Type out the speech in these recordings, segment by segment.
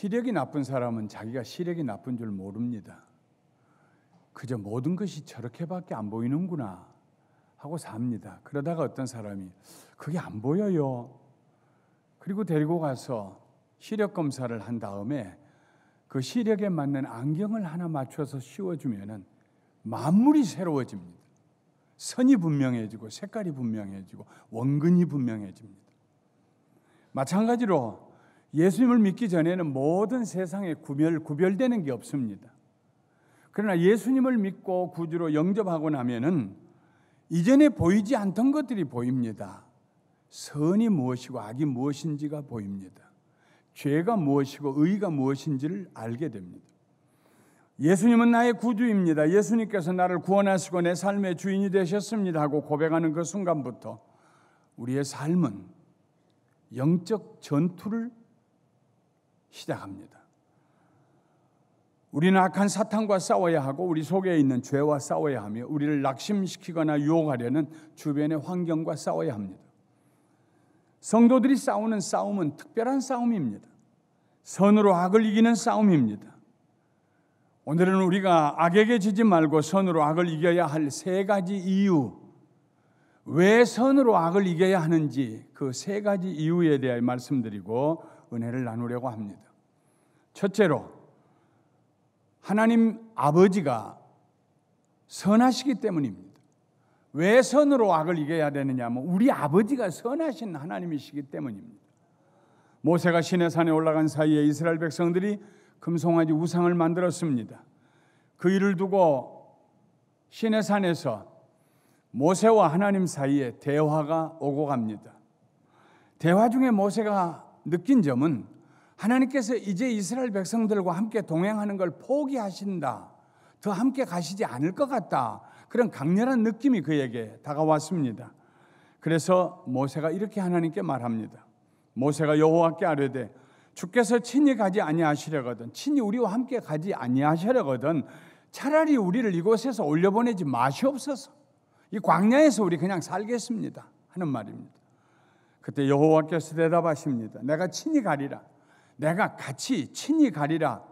시력이 나쁜 사람은 자기가 시력이 나쁜 줄 모릅니다. 그저 모든 것이 저렇게밖에 안 보이는구나 하고 삽니다. 그러다가 어떤 사람이 그게 안 보여요. 그리고 데리고 가서 시력 검사를 한 다음에 그 시력에 맞는 안경을 하나 맞춰서 씌워주면은 만물이 새로워집니다. 선이 분명해지고 색깔이 분명해지고 원근이 분명해집니다. 마찬가지로 예수님을 믿기 전에는 모든 세상에 구별, 구별되는 게 없습니다. 그러나 예수님을 믿고 구주로 영접하고 나면은 이전에 보이지 않던 것들이 보입니다. 선이 무엇이고 악이 무엇인지가 보입니다. 죄가 무엇이고 의가 무엇인지를 알게 됩니다. 예수님은 나의 구주입니다. 예수님께서 나를 구원하시고 내 삶의 주인이 되셨습니다 하고 고백하는 그 순간부터 우리의 삶은 영적 전투를 시작합니다. 우리는 악한 사탄과 싸워야 하고 우리 속에 있는 죄와 싸워야 하며 우리를 낙심시키거나 유혹하려는 주변의 환경과 싸워야 합니다. 성도들이 싸우는 싸움은 특별한 싸움입니다. 선으로 악을 이기는 싸움입니다. 오늘은 우리가 악에게 지지 말고 선으로 악을 이겨야 할 세 가지 이유, 왜 선으로 악을 이겨야 하는지 그 세 가지 이유에 대해 말씀드리고 은혜를 나누려고 합니다. 첫째로 하나님 아버지가 선하시기 때문입니다. 왜 선으로 악을 이겨야 되느냐 하면 우리 아버지가 선하신 하나님이시기 때문입니다. 모세가 시내산에 올라간 사이에 이스라엘 백성들이 금송아지 우상을 만들었습니다. 그 일을 두고 시내산에서 모세와 하나님 사이에 대화가 오고 갑니다. 대화 중에 모세가 느낀 점은 하나님께서 이제 이스라엘 백성들과 함께 동행하는 걸 포기하신다. 더 함께 가시지 않을 것 같다. 그런 강렬한 느낌이 그에게 다가왔습니다. 그래서 모세가 이렇게 하나님께 말합니다. 모세가 여호와께 아뢰되 주께서 친히 가지 아니하시려거든 친히 우리와 함께 가지 아니하시려거든 차라리 우리를 이곳에서 올려보내지 마시옵소서. 이 광야에서 우리 그냥 살겠습니다. 하는 말입니다. 그때 여호와께서 대답하십니다. 내가 친히 가리라. 내가 같이 친히 가리라.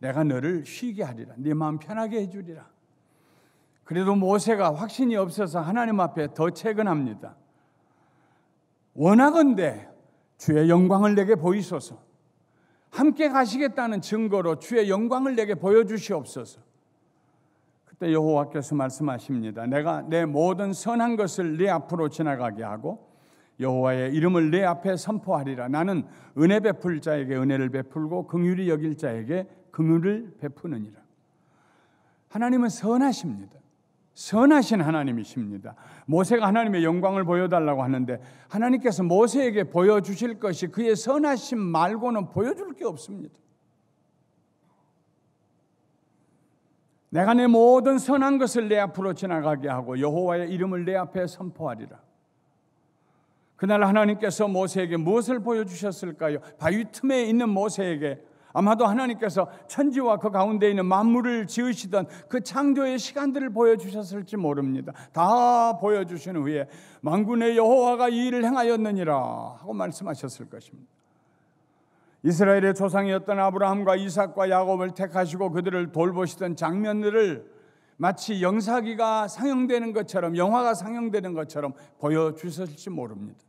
내가 너를 쉬게 하리라. 네 마음 편하게 해주리라. 그래도 모세가 확신이 없어서 하나님 앞에 더 채근합니다. 원하건대 주의 영광을 내게 보이소서. 함께 가시겠다는 증거로 주의 영광을 내게 보여주시옵소서. 그때 여호와께서 말씀하십니다. 내가 내 모든 선한 것을 네 앞으로 지나가게 하고 여호와의 이름을 내 앞에 선포하리라 나는 은혜 베풀 자에게 은혜를 베풀고 긍휼히 여길 자에게 긍휼을 베푸느니라 하나님은 선하십니다 선하신 하나님이십니다. 모세가 하나님의 영광을 보여달라고 하는데 하나님께서 모세에게 보여주실 것이 그의 선하심 말고는 보여줄 게 없습니다. 내가 내 모든 선한 것을 내 앞으로 지나가게 하고 여호와의 이름을 내 앞에 선포하리라. 그날 하나님께서 모세에게 무엇을 보여주셨을까요? 바위 틈에 있는 모세에게 아마도 하나님께서 천지와 그 가운데 있는 만물을 지으시던 그 창조의 시간들을 보여주셨을지 모릅니다. 다 보여주신 후에 만군의 여호와가 이 일을 행하였느니라 하고 말씀하셨을 것입니다. 이스라엘의 조상이었던 아브라함과 이삭과 야곱을 택하시고 그들을 돌보시던 장면들을 마치 영사기가 상영되는 것처럼 영화가 상영되는 것처럼 보여주셨을지 모릅니다.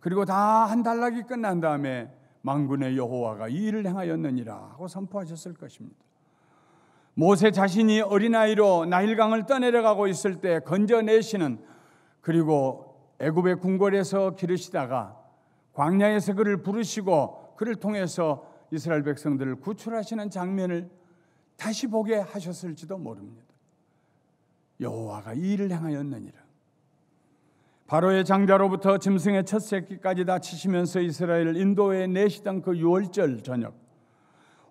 그리고 다한단락이 끝난 다음에 망군의 여호와가 이 일을 행하였느니라 고 선포하셨을 것입니다. 모세 자신이 어린아이로 나일강을 떠내려가고 있을 때 건져내시는 그리고 애굽의 궁궐에서 기르시다가 광야에서 그를 부르시고 그를 통해서 이스라엘 백성들을 구출하시는 장면을 다시 보게 하셨을지도 모릅니다. 여호와가 이 일을 행하였느니라. 바로의 장자로부터 짐승의 첫 새끼까지 다치시면서 이스라엘 인도에 내시던 그 6월절 저녁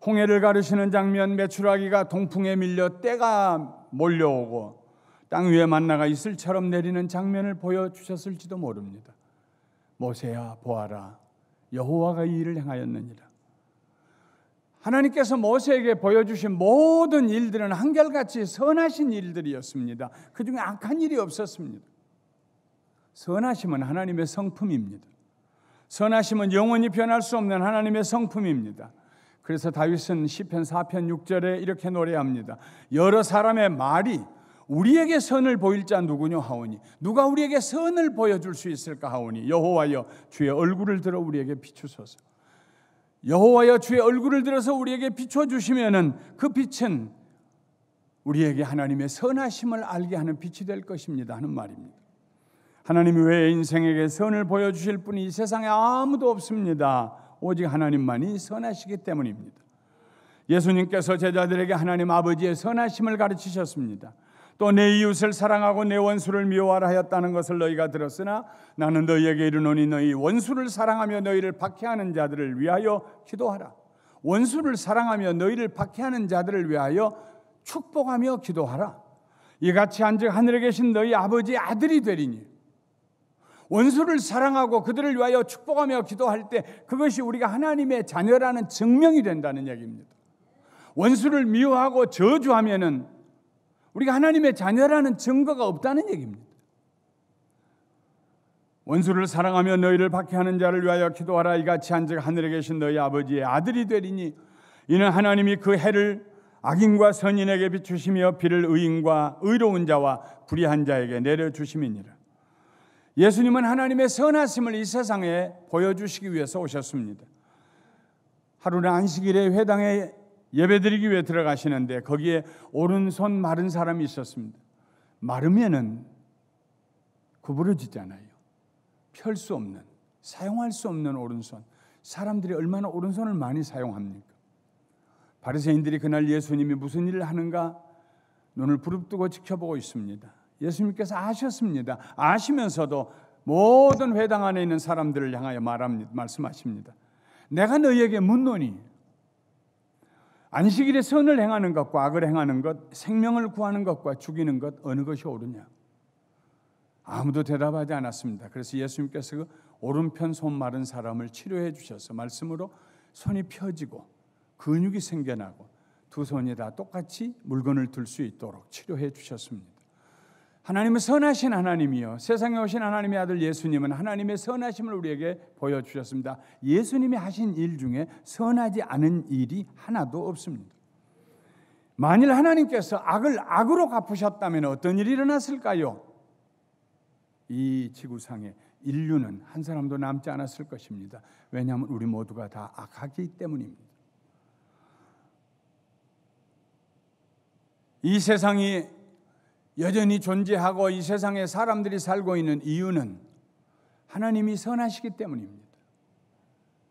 홍해를 가르시는 장면 매출하기가 동풍에 밀려 때가 몰려오고 땅 위에 만나가 이슬처럼 내리는 장면을 보여주셨을지도 모릅니다. 모세야 보아라 여호와가 이 일을 행하였느니라. 하나님께서 모세에게 보여주신 모든 일들은 한결같이 선하신 일들이었습니다. 그 중에 악한 일이 없었습니다. 선하심은 하나님의 성품입니다. 선하심은 영원히 변할 수 없는 하나님의 성품입니다. 그래서 다윗은 시편 4편 6절에 이렇게 노래합니다. 여러 사람의 말이 우리에게 선을 보일 자 누구뇨 하오니 누가 우리에게 선을 보여줄 수 있을까 하오니 여호와여 주의 얼굴을 들어 우리에게 비추소서 여호와여 주의 얼굴을 들어서 우리에게 비춰주시면은 그 빛은 우리에게 하나님의 선하심을 알게 하는 빛이 될 것입니다 하는 말입니다 하나님 외에 인생에게 선을 보여주실 분이 이 세상에 아무도 없습니다. 오직 하나님만이 선하시기 때문입니다. 예수님께서 제자들에게 하나님 아버지의 선하심을 가르치셨습니다. 또 내 이웃을 사랑하고 내 원수를 미워하라 하였다는 것을 너희가 들었으나 나는 너희에게 이르노니 너희 원수를 사랑하며 너희를 박해하는 자들을 위하여 기도하라. 원수를 사랑하며 너희를 박해하는 자들을 위하여 축복하며 기도하라. 이같이 한즉 하늘에 계신 너희 아버지 아들이 되리니 원수를 사랑하고 그들을 위하여 축복하며 기도할 때 그것이 우리가 하나님의 자녀라는 증명이 된다는 얘기입니다. 원수를 미워하고 저주하면은 우리가 하나님의 자녀라는 증거가 없다는 얘기입니다. 원수를 사랑하며 너희를 박해하는 자를 위하여 기도하라 이같이 한즉 하늘에 계신 너희 아버지의 아들이 되리니 이는 하나님이 그 해를 악인과 선인에게 비추시며 비를 의인과 의로운 자와 불의한 자에게 내려 주심이니라. 예수님은 하나님의 선하심을 이 세상에 보여주시기 위해서 오셨습니다. 하루는 안식일에 회당에 예배드리기 위해 들어가시는데 거기에 오른손 마른 사람이 있었습니다. 마르면은 구부러지잖아요. 펼 수 없는, 사용할 수 없는 오른손. 사람들이 얼마나 오른손을 많이 사용합니까? 바리새인들이 그날 예수님이 무슨 일을 하는가 눈을 부릅뜨고 지켜보고 있습니다. 예수님께서 아셨습니다. 아시면서도 모든 회당 안에 있는 사람들을 향하여 말합니다. 말씀하십니다. 내가 너희에게 묻노니 안식일에 선을 행하는 것과 악을 행하는 것, 생명을 구하는 것과 죽이는 것 어느 것이 옳으냐? 아무도 대답하지 않았습니다. 그래서 예수님께서 그 오른편 손 마른 사람을 치료해 주셔서 말씀으로 손이 펴지고 근육이 생겨나고 두 손이 다 똑같이 물건을 들 수 있도록 치료해 주셨습니다. 하나님은 선하신 하나님이요. 세상에 오신 하나님의 아들 예수님은 하나님의 선하심을 우리에게 보여주셨습니다. 예수님이 하신 일 중에 선하지 않은 일이 하나도 없습니다. 만일 하나님께서 악을 악으로 갚으셨다면 어떤 일이 일어났을까요? 이 지구상에 인류는 한 사람도 남지 않았을 것입니다. 왜냐하면 우리 모두가 다 악하기 때문입니다. 이 세상이 여전히 존재하고 이 세상에 사람들이 살고 있는 이유는 하나님이 선하시기 때문입니다.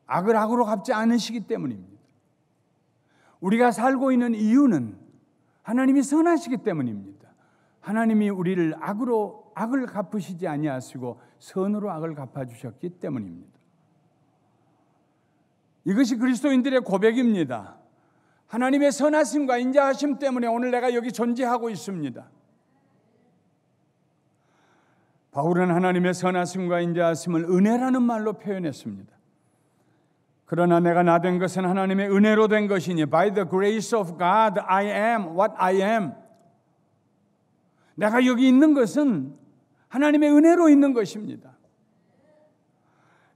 악을 악으로 갚지 않으시기 때문입니다. 우리가 살고 있는 이유는 하나님이 선하시기 때문입니다. 하나님이 우리를 악으로 악을 갚으시지 아니하시고 선으로 악을 갚아 주셨기 때문입니다. 이것이 그리스도인들의 고백입니다. 하나님의 선하심과 인자하심 때문에 오늘 내가 여기 존재하고 있습니다. 바울은 하나님의 선하심과 인자하심을 은혜라는 말로 표현했습니다. 그러나 내가 나된 것은 하나님의 은혜로 된 것이니 by the grace of God I am what I am. 내가 여기 있는 것은 하나님의 은혜로 있는 것입니다.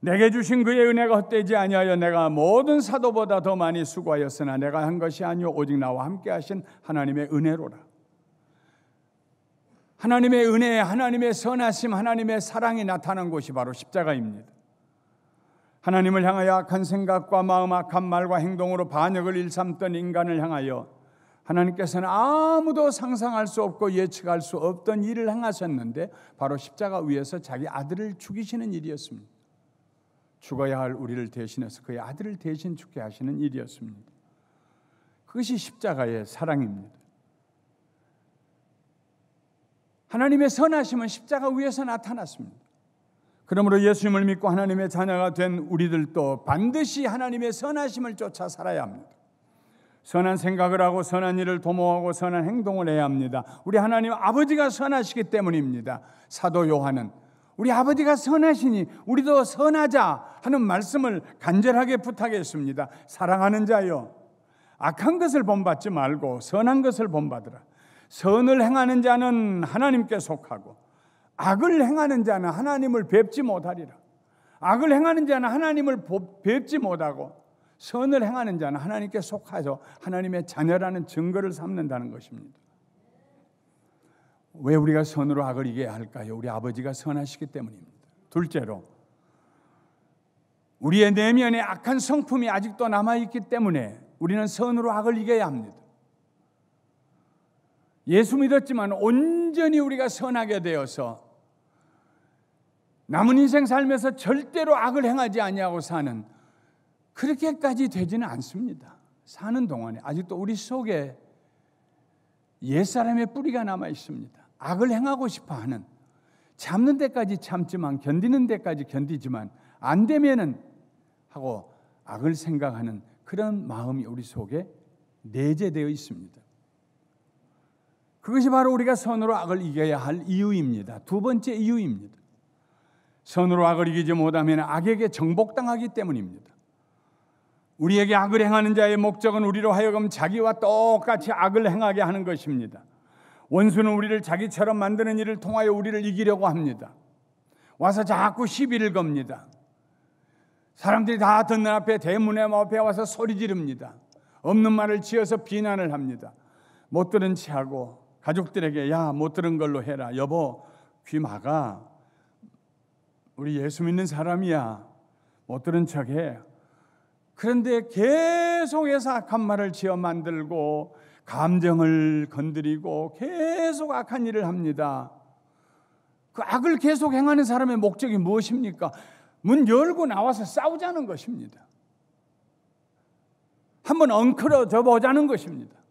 내게 주신 그의 은혜가 헛되지 아니하여 내가 모든 사도보다 더 많이 수고하였으나 내가 한 것이 아니요 오직 나와 함께 하신 하나님의 은혜로라. 하나님의 은혜, 하나님의 선하심, 하나님의 사랑이 나타난 곳이 바로 십자가입니다. 하나님을 향하여 악한 생각과 마음 악한 말과 행동으로 반역을 일삼던 인간을 향하여 하나님께서는 아무도 상상할 수 없고 예측할 수 없던 일을 행하셨는데 바로 십자가 위에서 자기 아들을 죽이시는 일이었습니다. 죽어야 할 우리를 대신해서 그의 아들을 대신 죽게 하시는 일이었습니다. 그것이 십자가의 사랑입니다. 하나님의 선하심은 십자가 위에서 나타났습니다. 그러므로 예수님을 믿고 하나님의 자녀가 된 우리들도 반드시 하나님의 선하심을 쫓아 살아야 합니다. 선한 생각을 하고 선한 일을 도모하고 선한 행동을 해야 합니다. 우리 하나님 아버지가 선하시기 때문입니다. 사도 요한은 우리 아버지가 선하시니 우리도 선하자 하는 말씀을 간절하게 부탁했습니다. 사랑하는 자여 악한 것을 본받지 말고 선한 것을 본받으라. 선을 행하는 자는 하나님께 속하고 악을 행하는 자는 하나님을 뵙지 못하리라. 악을 행하는 자는 하나님을 뵙지 못하고 선을 행하는 자는 하나님께 속하여 하나님의 자녀라는 증거를 삼는다는 것입니다. 왜 우리가 선으로 악을 이겨야 할까요? 우리 아버지가 선하시기 때문입니다. 둘째로 우리의 내면에 악한 성품이 아직도 남아 있기 때문에 우리는 선으로 악을 이겨야 합니다. 예수 믿었지만 온전히 우리가 선하게 되어서 남은 인생 살면서 절대로 악을 행하지 아니하고 사는 그렇게까지 되지는 않습니다. 사는 동안에 아직도 우리 속에 옛사람의 뿌리가 남아 있습니다. 악을 행하고 싶어 하는 참는 데까지 참지만 견디는 데까지 견디지만 안 되면은 하고 악을 생각하는 그런 마음이 우리 속에 내재되어 있습니다. 그것이 바로 우리가 선으로 악을 이겨야 할 이유입니다. 두 번째 이유입니다. 선으로 악을 이기지 못하면 악에게 정복당하기 때문입니다. 우리에게 악을 행하는 자의 목적은 우리로 하여금 자기와 똑같이 악을 행하게 하는 것입니다. 원수는 우리를 자기처럼 만드는 일을 통하여 우리를 이기려고 합니다. 와서 자꾸 시비를 겁니다. 사람들이 다 듣는 앞에 대문의 앞에 와서 소리 지릅니다. 없는 말을 지어서 비난을 합니다. 못 들은 체하고 가족들에게 야, 못 들은 걸로 해라. 여보, 귀 막아. 우리 예수 믿는 사람이야. 못 들은 척 해. 그런데 계속해서 악한 말을 지어 만들고 감정을 건드리고 계속 악한 일을 합니다. 그 악을 계속 행하는 사람의 목적이 무엇입니까? 문 열고 나와서 싸우자는 것입니다. 한번 엉클어져 보자는 것입니다.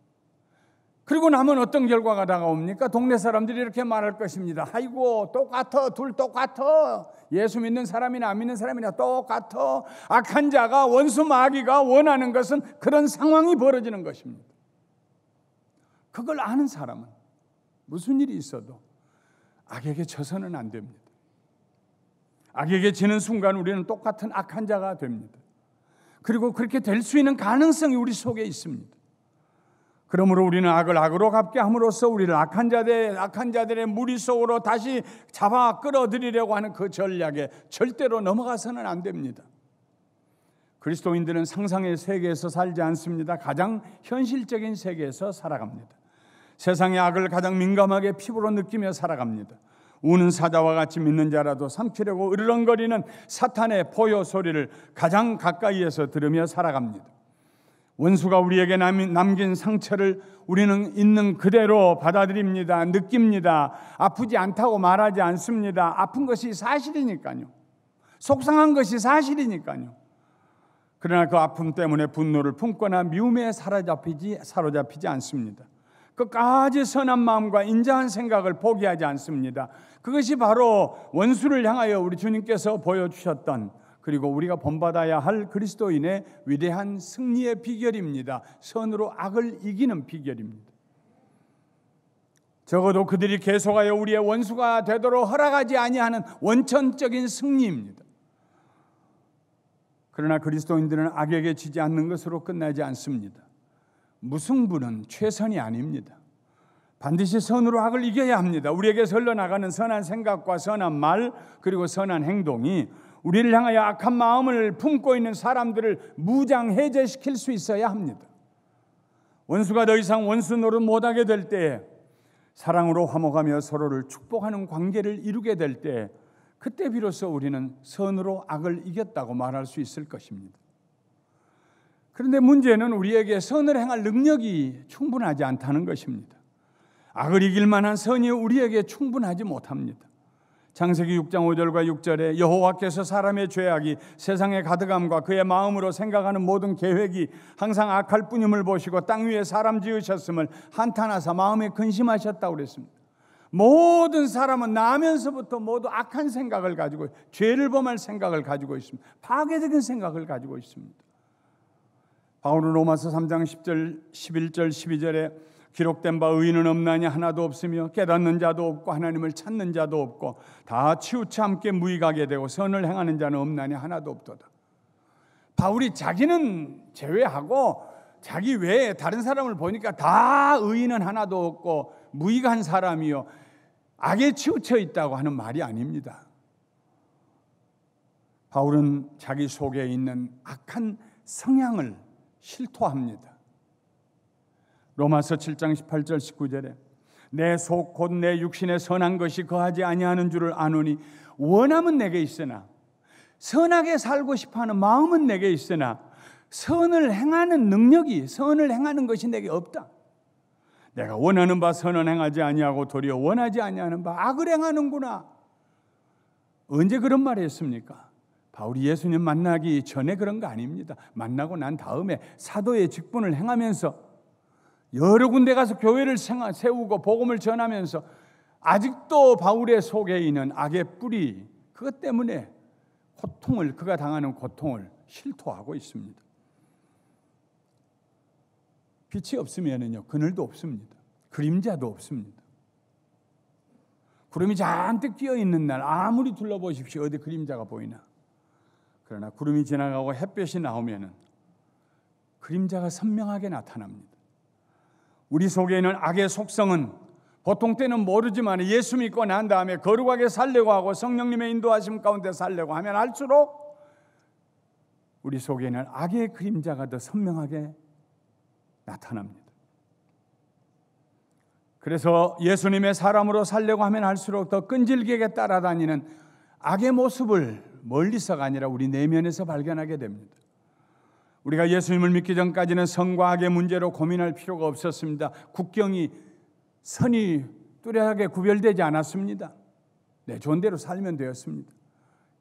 그리고 나면 어떤 결과가 다가옵니까? 동네 사람들이 이렇게 말할 것입니다. 아이고, 똑같아. 둘 똑같아. 예수 믿는 사람이나 안 믿는 사람이나 똑같아. 악한 자가 원수 마귀가 원하는 것은 그런 상황이 벌어지는 것입니다. 그걸 아는 사람은 무슨 일이 있어도 악에게 져서는 안 됩니다. 악에게 지는 순간 우리는 똑같은 악한 자가 됩니다. 그리고 그렇게 될 수 있는 가능성이 우리 속에 있습니다. 그러므로 우리는 악을 악으로 갚게 함으로써 우리를 악한 자들 악한 자들의 무리 속으로 다시 잡아 끌어들이려고 하는 그 전략에 절대로 넘어가서는 안 됩니다. 그리스도인들은 상상의 세계에서 살지 않습니다. 가장 현실적인 세계에서 살아갑니다. 세상의 악을 가장 민감하게 피부로 느끼며 살아갑니다. 우는 사자와 같이 믿는 자라도 삼키려고 으르렁거리는 사탄의 포효 소리를 가장 가까이에서 들으며 살아갑니다. 원수가 우리에게 남긴 상처를 우리는 있는 그대로 받아들입니다. 느낍니다. 아프지 않다고 말하지 않습니다. 아픈 것이 사실이니까요. 속상한 것이 사실이니까요. 그러나 그 아픔 때문에 분노를 품거나 미움에 사로잡히지, 사로잡히지 않습니다. 끝까지 선한 마음과 인자한 생각을 포기하지 않습니다. 그것이 바로 원수를 향하여 우리 주님께서 보여주셨던 그리고 우리가 본받아야 할 그리스도인의 위대한 승리의 비결입니다. 선으로 악을 이기는 비결입니다. 적어도 그들이 계속하여 우리의 원수가 되도록 허락하지 아니하는 원천적인 승리입니다. 그러나 그리스도인들은 악에게 지지 않는 것으로 끝나지 않습니다. 무승부는 최선이 아닙니다. 반드시 선으로 악을 이겨야 합니다. 우리에게 설러 나가는 선한 생각과 선한 말 그리고 선한 행동이 우리를 향하여 악한 마음을 품고 있는 사람들을 무장 해제시킬 수 있어야 합니다. 원수가 더 이상 원수 노릇 못하게 될 때 사랑으로 화목하며 서로를 축복하는 관계를 이루게 될 때 그때 비로소 우리는 선으로 악을 이겼다고 말할 수 있을 것입니다. 그런데 문제는 우리에게 선을 행할 능력이 충분하지 않다는 것입니다. 악을 이길 만한 선이 우리에게 충분하지 못합니다. 창세기 6장 5절과 6절에 여호와께서 사람의 죄악이 세상의 가득함과 그의 마음으로 생각하는 모든 계획이 항상 악할 뿐임을 보시고 땅 위에 사람 지으셨음을 한탄하사 마음에 근심하셨다고 그랬습니다. 모든 사람은 나면서부터 모두 악한 생각을 가지고 죄를 범할 생각을 가지고 있습니다. 파괴적인 생각을 가지고 있습니다. 바울은 로마서 3장 10절, 11절, 12절에 기록된 바 의인은 없나니 하나도 없으며 깨닫는 자도 없고 하나님을 찾는 자도 없고 다 치우쳐 함께 무익하게 되고 선을 행하는 자는 없나니 하나도 없도다. 바울이 자기는 제외하고 자기 외에 다른 사람을 보니까 다 의인은 하나도 없고 무익한 사람이요 악에 치우쳐 있다고 하는 말이 아닙니다. 바울은 자기 속에 있는 악한 성향을 실토합니다. 로마서 7장 18절 19절에 내 속 곧 내육신에 선한 것이 거하지 아니하는 줄을 아노니 원함은 내게 있으나 선하게 살고 싶어하는 마음은 내게 있으나 선을 행하는 능력이 선을 행하는 것이 내게 없다. 내가 원하는 바 선을 행하지 아니하고 도리어 원하지 아니하는 바 악을 행하는구나. 언제 그런 말을 했습니까? 바울이 예수님 만나기 전에 그런 거 아닙니다. 만나고 난 다음에 사도의 직분을 행하면서 여러 군데 가서 교회를 세우고 복음을 전하면서 아직도 바울의 속에 있는 악의 뿌리 그것 때문에 고통을 그가 당하는 고통을 실토하고 있습니다. 빛이 없으면은요 그늘도 없습니다. 그림자도 없습니다. 구름이 잔뜩 끼어 있는 날 아무리 둘러보십시오 어디 그림자가 보이나. 그러나 구름이 지나가고 햇볕이 나오면은 그림자가 선명하게 나타납니다. 우리 속에 있는 악의 속성은 보통 때는 모르지만 예수 믿고 난 다음에 거룩하게 살려고 하고 성령님의 인도하심 가운데 살려고 하면 할수록 우리 속에는 악의 그림자가 더 선명하게 나타납니다. 그래서 예수님의 사람으로 살려고 하면 할수록 더 끈질기게 따라다니는 악의 모습을 멀리서가 아니라 우리 내면에서 발견하게 됩니다. 우리가 예수님을 믿기 전까지는 성과학의 문제로 고민할 필요가 없었습니다. 국경이 선이 뚜렷하게 구별되지 않았습니다. 내 존대로 살면 되었습니다.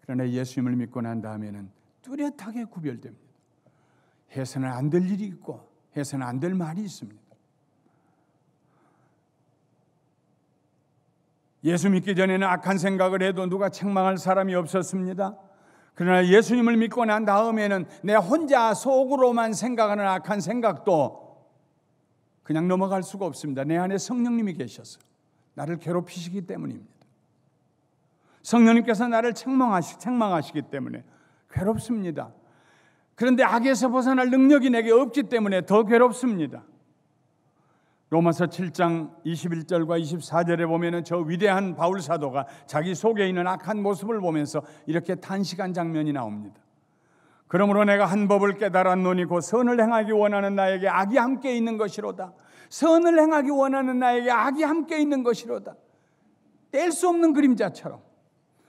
그러나 예수님을 믿고 난 다음에는 뚜렷하게 구별됩니다. 해서는 안 될 일이 있고 해서는 안 될 말이 있습니다. 예수 믿기 전에는 악한 생각을 해도 누가 책망할 사람이 없었습니다. 그러나 예수님을 믿고 난 다음에는 내 혼자 속으로만 생각하는 악한 생각도 그냥 넘어갈 수가 없습니다. 내 안에 성령님이 계셔서 나를 괴롭히시기 때문입니다. 성령님께서 나를 책망하시, 책망하시기 때문에 괴롭습니다. 그런데 악에서 벗어날 능력이 내게 없기 때문에 더 괴롭습니다. 로마서 7장 21절과 24절에 보면저 위대한 바울 사도가 자기 속에 있는 악한 모습을 보면서 이렇게 탄식한 장면이 나옵니다. 그러므로 내가 한 법을 깨달았노니 곧 선을 행하기 원하는 나에게 악이 함께 있는 것이로다. 선을 행하기 원하는 나에게 악이 함께 있는 것이로다. 뗄 수 없는 그림자처럼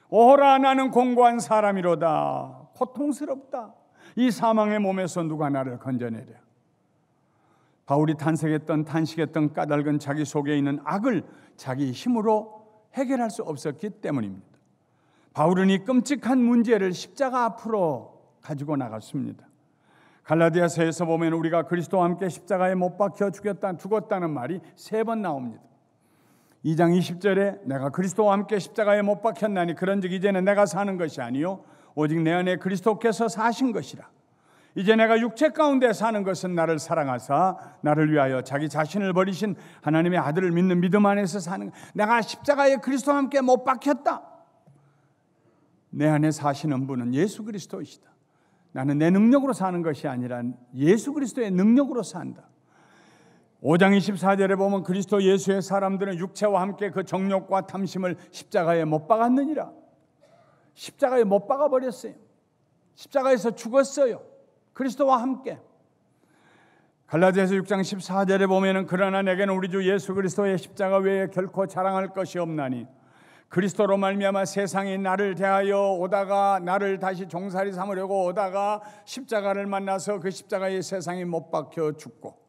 오라 나는 공고한 사람이로다. 고통스럽다. 이 사망의 몸에서 누가 나를 건져내랴. 바울이 탄생했던 탄식했던 까닭은 자기 속에 있는 악을 자기 힘으로 해결할 수 없었기 때문입니다. 바울은 이 끔찍한 문제를 십자가 앞으로 가지고 나갔습니다. 갈라디아서에서 보면 우리가 그리스도와 함께 십자가에 못 박혀 죽였다 죽었다는 말이 세 번 나옵니다. 2장 20절에 내가 그리스도와 함께 십자가에 못 박혔나니 그런즉 이제는 내가 사는 것이 아니요 오직 내 안에 그리스도께서 사신 것이라. 이제 내가 육체 가운데 사는 것은 나를 사랑하사 나를 위하여 자기 자신을 버리신 하나님의 아들을 믿는 믿음 안에서 사는 내가 십자가에 그리스도와 함께 못 박혔다. 내 안에 사시는 분은 예수 그리스도이시다. 나는 내 능력으로 사는 것이 아니라 예수 그리스도의 능력으로 산다. 5장 24절에 보면 그리스도 예수의 사람들은 육체와 함께 그 정욕과 탐심을 십자가에 못 박았느니라. 십자가에 못 박아 버렸어요. 십자가에서 죽었어요. 그리스도와 함께 갈라디아서 6장 14절에 보면은 그러나 내게는 우리 주 예수 그리스도의 십자가 외에 결코 자랑할 것이 없나니 그리스도로 말미암아 세상이 나를 대하여 오다가 나를 다시 종살이 삼으려고 오다가 십자가를 만나서 그 십자가에 세상이 못 박혀 죽고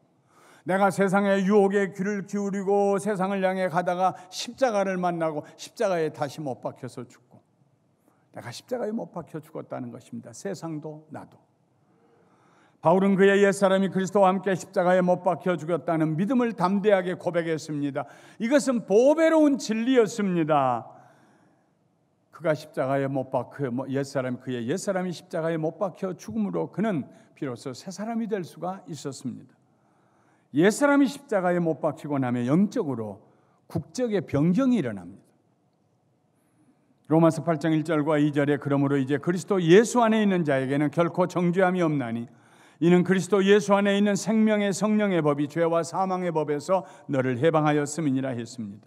내가 세상의 유혹에 귀를 기울이고 세상을 향해 가다가 십자가를 만나고 십자가에 다시 못 박혀서 죽고 내가 십자가에 못 박혀 죽었다는 것입니다. 세상도 나도 바울은 그의 옛사람이 그리스도와 함께 십자가에 못 박혀 죽었다는 믿음을 담대하게 고백했습니다. 이것은 보배로운 진리였습니다. 그가 십자가에 못 박혀 뭐 옛사람 그의 옛사람이 십자가에 못 박혀 죽음으로 그는 비로소 새 사람이 될 수가 있었습니다. 옛사람이 십자가에 못 박히고 나면 영적으로 국적의 변경이 일어납니다. 로마서 8장 1절과 2절에 그러므로 이제 그리스도 예수 안에 있는 자에게는 결코 정죄함이 없나니 이는 그리스도 예수 안에 있는 생명의 성령의 법이 죄와 사망의 법에서 너를 해방하였음이니라 했습니다.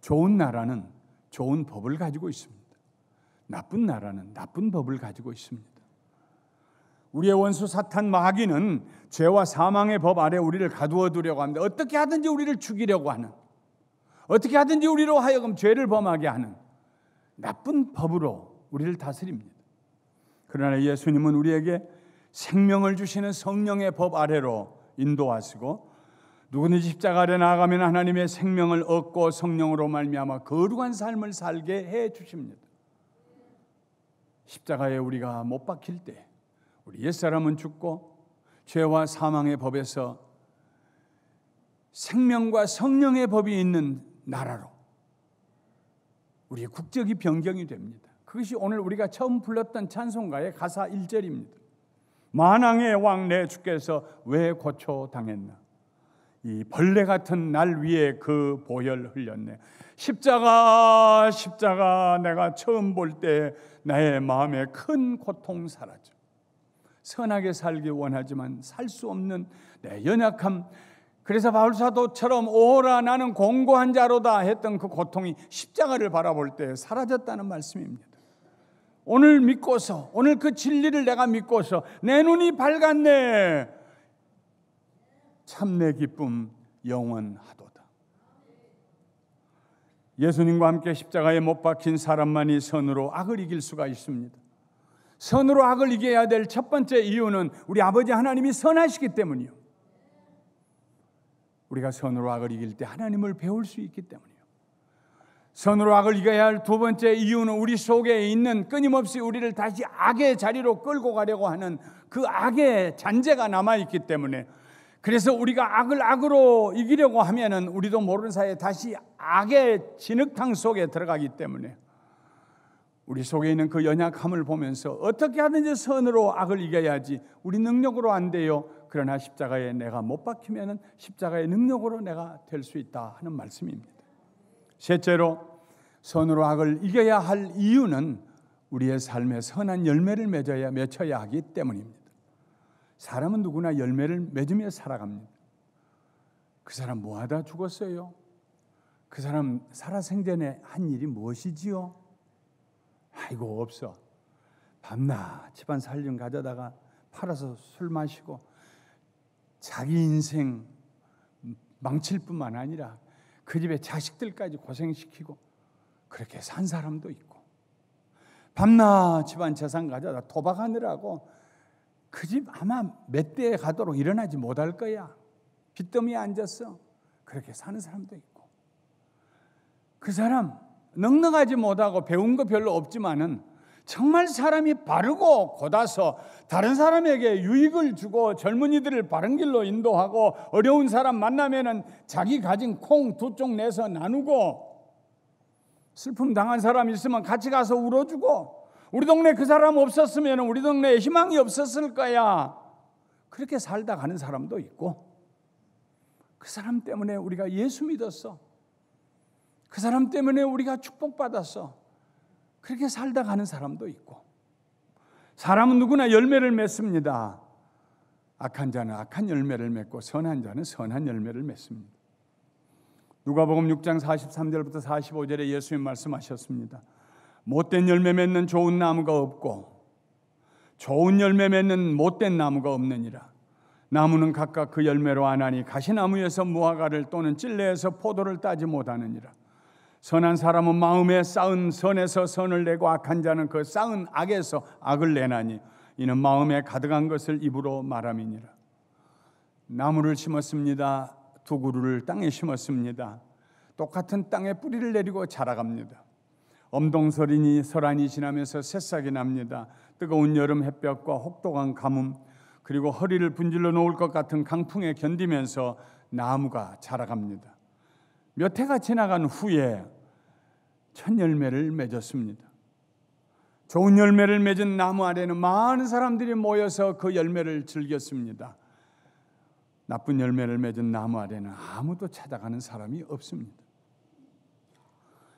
좋은 나라는 좋은 법을 가지고 있습니다. 나쁜 나라는 나쁜 법을 가지고 있습니다. 우리의 원수 사탄 마귀는 죄와 사망의 법 아래 우리를 가두어 두려고 합니다. 어떻게 하든지 우리를 죽이려고 하는 어떻게 하든지 우리로 하여금 죄를 범하게 하는 나쁜 법으로 우리를 다스립니다. 그러나 예수님은 우리에게 생명을 주시는 성령의 법 아래로 인도하시고 누구든지 십자가 아래 나아가면 하나님의 생명을 얻고 성령으로 말미암아 거룩한 삶을 살게 해 주십니다. 십자가에 우리가 못 박힐 때 우리 옛사람은 죽고 죄와 사망의 법에서 생명과 성령의 법이 있는 나라로 우리의 국적이 변경이 됩니다. 그것이 오늘 우리가 처음 불렀던 찬송가의 가사 1절입니다. 만왕의 왕 내 주께서 왜 고초 당했나? 이 벌레 같은 날 위에 그 보혈 흘렸네. 십자가, 십자가 내가 처음 볼 때 나의 마음에 큰 고통 사라져. 선하게 살기 원하지만 살 수 없는 내 연약함. 그래서 바울사도처럼 오라 나는 공고한 자로다 했던 그 고통이 십자가를 바라볼 때 사라졌다는 말씀입니다. 오늘 믿고서, 오늘 그 진리를 내가 믿고서 내 눈이 밝았네. 참내 기쁨 영원하도다. 예수님과 함께 십자가에 못 박힌 사람만이 선으로 악을 이길 수가 있습니다. 선으로 악을 이겨야 될 첫 번째 이유는 우리 아버지 하나님이 선하시기 때문이요. 우리가 선으로 악을 이길 때 하나님을 배울 수 있기 때문이요. 선으로 악을 이겨야 할 두 번째 이유는 우리 속에 있는 끊임없이 우리를 다시 악의 자리로 끌고 가려고 하는 그 악의 잔재가 남아 있기 때문에 그래서 우리가 악을 악으로 이기려고 하면은 우리도 모르는 사이에 다시 악의 진흙탕 속에 들어가기 때문에 우리 속에 있는 그 연약함을 보면서 어떻게 하든지 선으로 악을 이겨야지 우리 능력으로 안 돼요. 그러나 십자가에 내가 못 박히면은 십자가의 능력으로 내가 될 수 있다 하는 말씀입니다. 셋째로 선으로 악을 이겨야 할 이유는 우리의 삶에 선한 열매를 맺어야 맺혀야 하기 때문입니다. 사람은 누구나 열매를 맺으며 살아갑니다. 그 사람 뭐 하다 죽었어요? 그 사람 살아생전에 한 일이 무엇이지요? 아이고 없어. 밤낮 집안 살림 가져다가 팔아서 술 마시고 자기 인생 망칠 뿐만 아니라 그 집에 자식들까지 고생시키고 그렇게 산 사람도 있고 밤낮 집안 재산 가져다 도박하느라고 그 집 아마 몇 대에 가도록 일어나지 못할 거야. 빚더미 앉았어. 그렇게 사는 사람도 있고 그 사람 넉넉하지 못하고 배운 거 별로 없지만은 정말 사람이 바르고 곧아서 다른 사람에게 유익을 주고 젊은이들을 바른 길로 인도하고 어려운 사람 만나면은 자기 가진 콩 두 쪽 내서 나누고 슬픔 당한 사람 있으면 같이 가서 울어주고 우리 동네 그 사람 없었으면 우리 동네에 희망이 없었을 거야. 그렇게 살다 가는 사람도 있고 그 사람 때문에 우리가 예수 믿었어. 그 사람 때문에 우리가 축복받았어. 그렇게 살다 가는 사람도 있고 사람은 누구나 열매를 맺습니다. 악한 자는 악한 열매를 맺고 선한 자는 선한 열매를 맺습니다. 누가복음 6장 43절부터 45절에 예수님 말씀하셨습니다. 못된 열매 맺는 좋은 나무가 없고 좋은 열매 맺는 못된 나무가 없느니라. 나무는 각각 그 열매로 안하니 가시나무에서 무화과를 또는 찔레에서 포도를 따지 못하느니라. 선한 사람은 마음에 쌓은 선에서 선을 내고 악한 자는 그 쌓은 악에서 악을 내나니 이는 마음에 가득한 것을 입으로 말함이니라. 나무를 심었습니다. 두구루를 땅에 심었습니다. 똑같은 땅에 뿌리를 내리고 자라갑니다. 엄동설이니 설안이 지나면서 새싹이 납니다. 뜨거운 여름 햇볕과 혹독한 가뭄 그리고 허리를 분질러 놓을 것 같은 강풍에 견디면서 나무가 자라갑니다. 몇 해가 지나간 후에 첫 열매를 맺었습니다. 좋은 열매를 맺은 나무 아래는 많은 사람들이 모여서 그 열매를 즐겼습니다. 나쁜 열매를 맺은 나무 아래는 아무도 찾아가는 사람이 없습니다.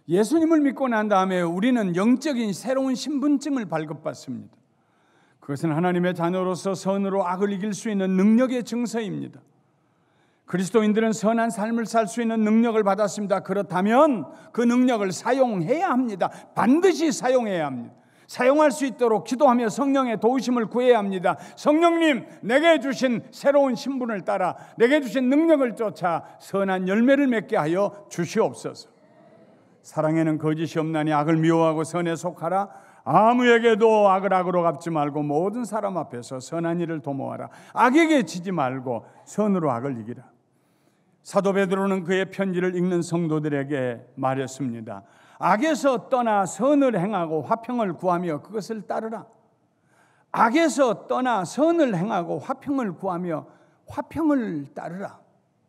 예수님을 믿고 난 다음에 우리는 영적인 새로운 신분증을 발급받습니다. 그것은 하나님의 자녀로서 선으로 악을 이길 수 있는 능력의 증서입니다. 그리스도인들은 선한 삶을 살 수 있는 능력을 받았습니다. 그렇다면 그 능력을 사용해야 합니다. 반드시 사용해야 합니다. 사용할 수 있도록 기도하며 성령의 도우심을 구해야 합니다. 성령님, 내게 주신 새로운 신분을 따라 내게 주신 능력을 쫓아 선한 열매를 맺게 하여 주시옵소서. 사랑에는 거짓이 없나니 악을 미워하고 선에 속하라. 아무에게도 악을 악으로 갚지 말고 모든 사람 앞에서 선한 일을 도모하라. 악에게 지지 말고 선으로 악을 이기라. 사도 베드로는 그의 편지를 읽는 성도들에게 말했습니다. 악에서 떠나 선을 행하고 화평을 구하며 그것을 따르라. 악에서 떠나 선을 행하고 화평을 구하며 화평을 따르라.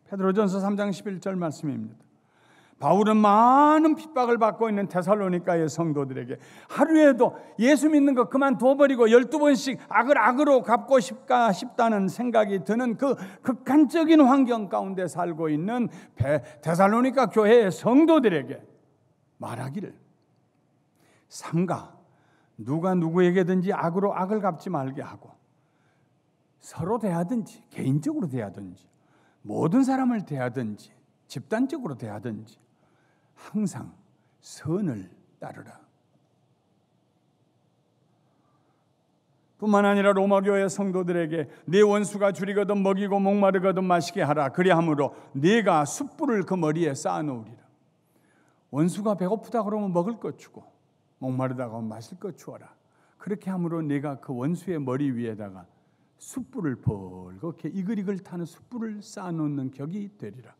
베드로전서 3장 11절 말씀입니다. 바울은 많은 핍박을 받고 있는 테살로니카의 성도들에게 하루에도 예수 믿는 거 그만둬버리고 열두 번씩 악을 악으로 갚고 싶다 싶다는 생각이 드는 그 극한적인 환경 가운데 살고 있는 테살로니카 교회의 성도들에게 말하기를 삼가 누가 누구에게든지 악으로 악을 갚지 말게 하고 서로 대하든지 개인적으로 대하든지 모든 사람을 대하든지 집단적으로 대하든지 항상 선을 따르라. 뿐만 아니라 로마 교회 성도들에게 네 원수가 줄이거든 먹이고 목마르거든 마시게 하라. 그리함으로 네가 숯불을 그 머리에 쌓아 놓으리라. 원수가 배고프다 그러면 먹을 것 주고 목마르다 그러면 마실 것 주어라. 그렇게 함으로 네가 그 원수의 머리 위에다가 숯불을 벌겋게 이글이글 타는 숯불을 쌓아 놓는 격이 되리라.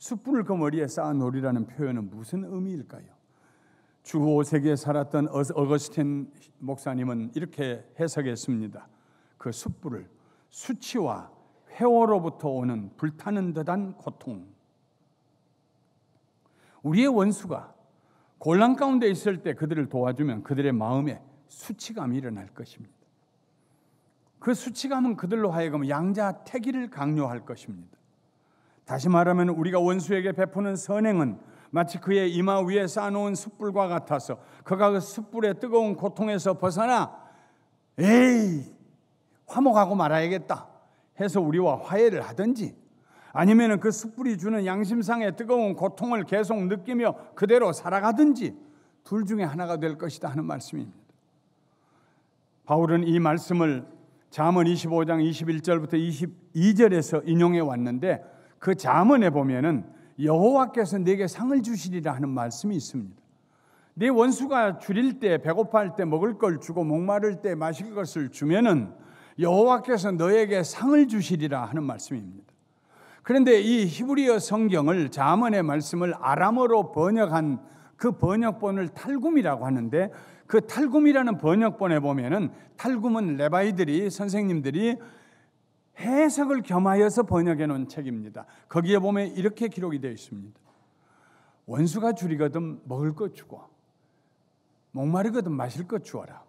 숯불을 그 머리에 쌓아 놓으리라는 표현은 무슨 의미일까요? 주 5세기에 살았던 어, 어거스틴 목사님은 이렇게 해석했습니다. 그 숯불을 수치와 회오로부터 오는 불타는 듯한 고통. 우리의 원수가 곤란 가운데 있을 때 그들을 도와주면 그들의 마음에 수치감이 일어날 것입니다. 그 수치감은 그들로 하여금 양자 태기를 강요할 것입니다. 다시 말하면 우리가 원수에게 베푸는 선행은 마치 그의 이마 위에 쌓아놓은 숯불과 같아서 그가 그 숯불의 뜨거운 고통에서 벗어나 에이 화목하고 말아야겠다 해서 우리와 화해를 하든지 아니면 그 숯불이 주는 양심상의 뜨거운 고통을 계속 느끼며 그대로 살아가든지 둘 중에 하나가 될 것이다 하는 말씀입니다. 바울은 이 말씀을 잠언 25장 21절부터 22절에서 인용해 왔는데 그자언에 보면은 여호와께서 네게 상을 주시리라 하는 말씀이 있습니다. 네 원수가 줄일 때 배고파할 때 먹을 걸 주고 목마를 때 마실 것을 주면은 여호와께서 너에게 상을 주시리라 하는 말씀입니다. 그런데 이 히브리어 성경을 잠언의 말씀을 아람어로 번역한 그 번역본을 탈굼이라고 하는데 그 탈굼이라는 번역본에 보면은 탈굼은 레바이들이 선생님들이 해석을 겸하여서 번역해 놓은 책입니다. 거기에 보면 이렇게 기록이 되어 있습니다. 원수가 줄이거든 먹을 것 주고 목마르거든 마실 것 주어라.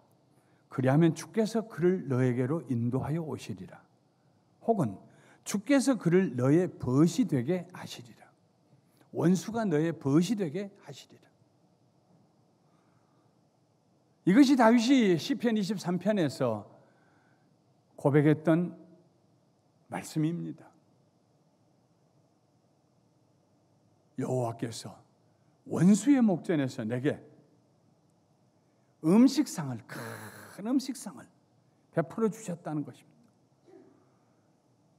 그리하면 주께서 그를 너에게로 인도하여 오시리라. 혹은 주께서 그를 너의 벗이 되게 하시리라. 원수가 너의 벗이 되게 하시리라. 이것이 다윗이 시편 23편에서 고백했던 말씀입니다. 여호와께서 원수의 목전에서 내게 음식상을 큰 음식상을 베풀어 주셨다는 것입니다.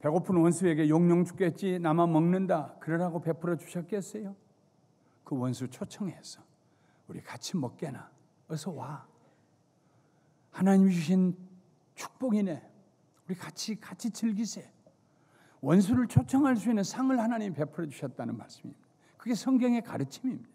배고픈 원수에게 용용 죽겠지 나만 먹는다 그러라고 베풀어 주셨겠어요? 그 원수 초청해서 우리 같이 먹게나 어서 와 하나님 주신 축복이네 우리 같이 같이 즐기세 원수를 초청할 수 있는 상을 하나님 이 베풀어 주셨다는 말씀입니다. 그게 성경의 가르침입니다.